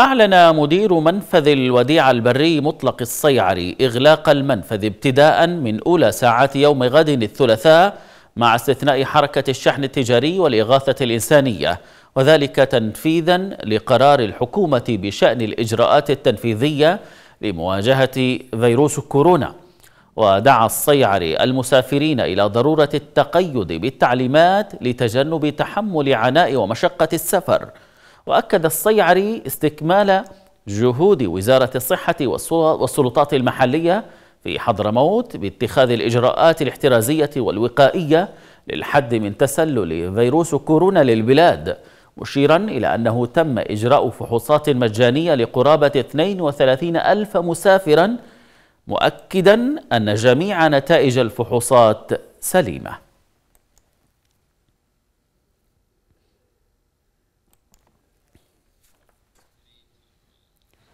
أعلن مدير منفذ الوديعة البري مطلق الصيعري إغلاق المنفذ ابتداء من أولى ساعات يوم غد الثلاثاء مع استثناء حركة الشحن التجاري والإغاثة الإنسانية وذلك تنفيذا لقرار الحكومة بشأن الإجراءات التنفيذية لمواجهة فيروس كورونا ودعا الصيعري المسافرين إلى ضرورة التقيد بالتعليمات لتجنب تحمل عناء ومشقة السفر وأكد الصيعري استكمال جهود وزارة الصحة والسلطات المحلية في حضرموت باتخاذ الإجراءات الاحترازية والوقائية للحد من تسلل فيروس كورونا للبلاد مشيرا إلى أنه تم إجراء فحوصات مجانية لقرابة 32 ألف مسافرا مؤكدا أن جميع نتائج الفحوصات سليمه